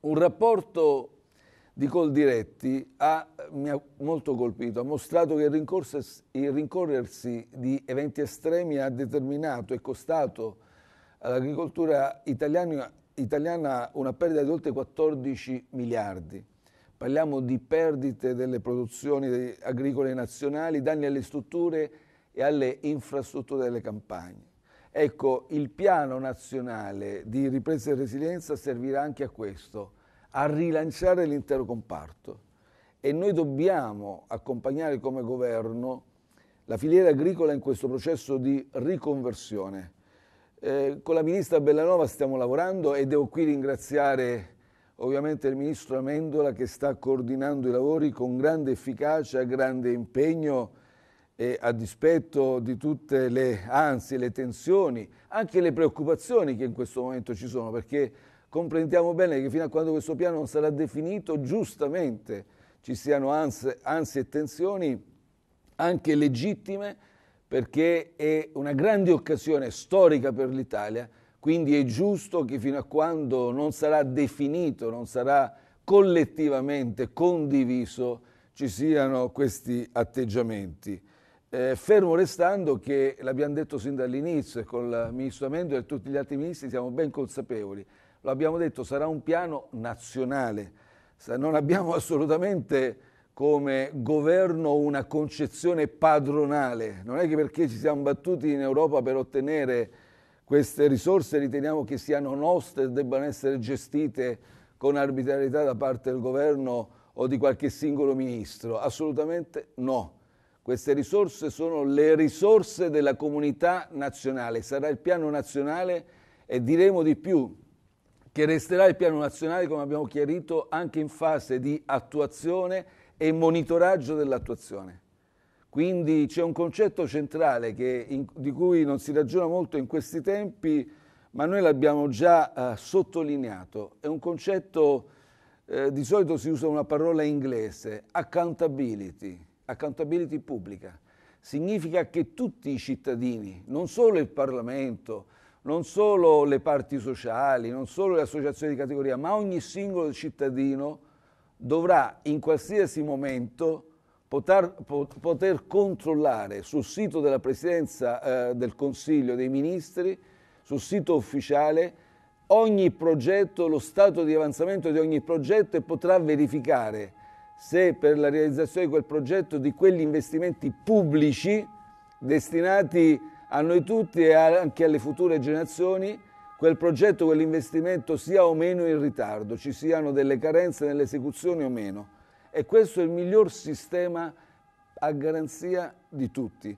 Un rapporto di Coldiretti ha, mi ha molto colpito, ha mostrato che il, il rincorrersi di eventi estremi ha determinato e costato all'agricoltura italiana, italiana una perdita di oltre 14 miliardi. Parliamo di perdite delle produzioni agricole nazionali, danni alle strutture e alle infrastrutture delle campagne. Ecco, il piano nazionale di ripresa e resilienza servirà anche a questo, a rilanciare l'intero comparto. E noi dobbiamo accompagnare come governo la filiera agricola in questo processo di riconversione. Eh, con la ministra Bellanova stiamo lavorando e devo qui ringraziare ovviamente il ministro Amendola che sta coordinando i lavori con grande efficacia, grande impegno e a dispetto di tutte le ansie, le tensioni, anche le preoccupazioni che in questo momento ci sono, perché comprendiamo bene che fino a quando questo piano non sarà definito, giustamente ci siano ansie, ansie e tensioni anche legittime, perché è una grande occasione storica per l'Italia, quindi è giusto che fino a quando non sarà definito, non sarà collettivamente condiviso, ci siano questi atteggiamenti. Eh, fermo restando che, l'abbiamo detto sin dall'inizio, e con il ministro Amendola e tutti gli altri ministri siamo ben consapevoli, lo abbiamo detto, sarà un piano nazionale. Non abbiamo assolutamente come governo una concezione padronale. Non è che perché ci siamo battuti in Europa per ottenere queste risorse riteniamo che siano nostre e debbano essere gestite con arbitrarietà da parte del governo o di qualche singolo ministro. Assolutamente no queste risorse sono le risorse della comunità nazionale, sarà il piano nazionale e diremo di più che resterà il piano nazionale, come abbiamo chiarito, anche in fase di attuazione e monitoraggio dell'attuazione. Quindi c'è un concetto centrale in, di cui non si ragiona molto in questi tempi, ma noi l'abbiamo già eh, sottolineato. È un concetto, eh, di solito si usa una parola inglese, accountability, accountability pubblica significa che tutti i cittadini, non solo il Parlamento, non solo le parti sociali, non solo le associazioni di categoria, ma ogni singolo cittadino dovrà in qualsiasi momento poter, poter controllare sul sito della Presidenza eh, del Consiglio dei Ministri, sul sito ufficiale, ogni progetto, lo stato di avanzamento di ogni progetto e potrà verificare se per la realizzazione di quel progetto, di quegli investimenti pubblici destinati a noi tutti e anche alle future generazioni, quel progetto, quell'investimento sia o meno in ritardo, ci siano delle carenze nell'esecuzione o meno. E questo è il miglior sistema a garanzia di tutti.